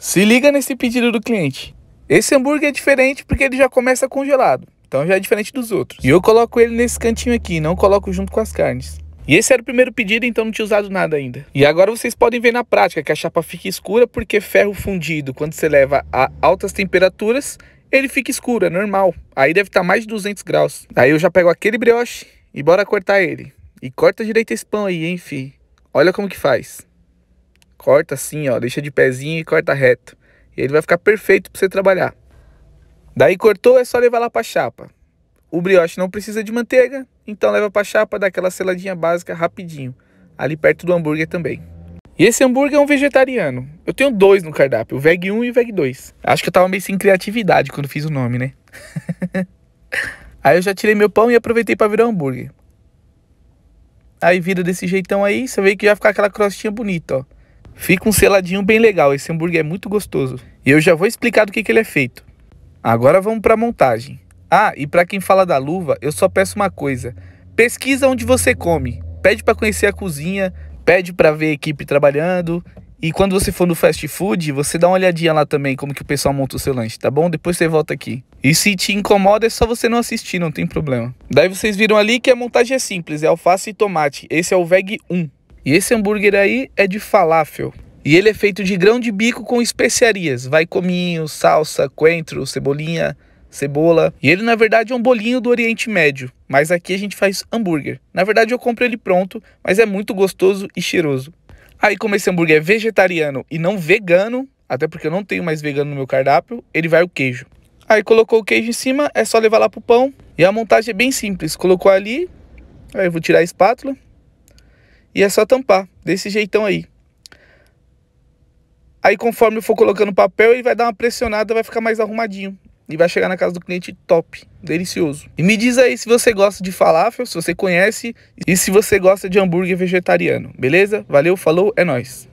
Se liga nesse pedido do cliente. Esse hambúrguer é diferente porque ele já começa congelado, então já é diferente dos outros. E eu coloco ele nesse cantinho aqui, não coloco junto com as carnes. E esse era o primeiro pedido, então não tinha usado nada ainda. E agora vocês podem ver na prática que a chapa fica escura porque ferro fundido, quando você leva a altas temperaturas, ele fica escuro, é normal. Aí deve estar tá mais de 200 graus. Aí eu já pego aquele brioche e bora cortar ele. E corta direito esse pão aí, hein, fi. Olha como que faz. Corta assim, ó, deixa de pezinho e corta reto. E ele vai ficar perfeito para você trabalhar. Daí cortou, é só levar lá para chapa. O brioche não precisa de manteiga, então leva para chapa, dá aquela seladinha básica rapidinho. Ali perto do hambúrguer também. E esse hambúrguer é um vegetariano. Eu tenho dois no cardápio, o VEG 1 e o VEG 2. Acho que eu tava meio sem criatividade quando fiz o nome, né? aí eu já tirei meu pão e aproveitei para virar hambúrguer. Aí vira desse jeitão aí, você vê que já fica aquela crostinha bonita, ó. Fica um seladinho bem legal, esse hambúrguer é muito gostoso. E eu já vou explicar do que, que ele é feito. Agora vamos para a montagem. Ah, e para quem fala da luva, eu só peço uma coisa. Pesquisa onde você come. Pede para conhecer a cozinha, pede para ver a equipe trabalhando. E quando você for no fast food, você dá uma olhadinha lá também como que o pessoal monta o seu lanche, tá bom? Depois você volta aqui. E se te incomoda, é só você não assistir, não tem problema. Daí vocês viram ali que a montagem é simples, é alface e tomate. Esse é o VEG 1. E esse hambúrguer aí é de falafel. E ele é feito de grão de bico com especiarias, vai cominho, salsa, coentro, cebolinha, cebola. E ele na verdade é um bolinho do Oriente Médio, mas aqui a gente faz hambúrguer. Na verdade eu compro ele pronto, mas é muito gostoso e cheiroso. Aí como esse hambúrguer é vegetariano e não vegano, até porque eu não tenho mais vegano no meu cardápio, ele vai o queijo. Aí colocou o queijo em cima, é só levar lá pro pão. E a montagem é bem simples, colocou ali, aí eu vou tirar a espátula, e é só tampar, desse jeitão aí. Aí conforme eu for colocando o papel, ele vai dar uma pressionada, vai ficar mais arrumadinho. E vai chegar na casa do cliente top, delicioso. E me diz aí se você gosta de falafel, se você conhece e se você gosta de hambúrguer vegetariano, beleza? Valeu, falou, é nós.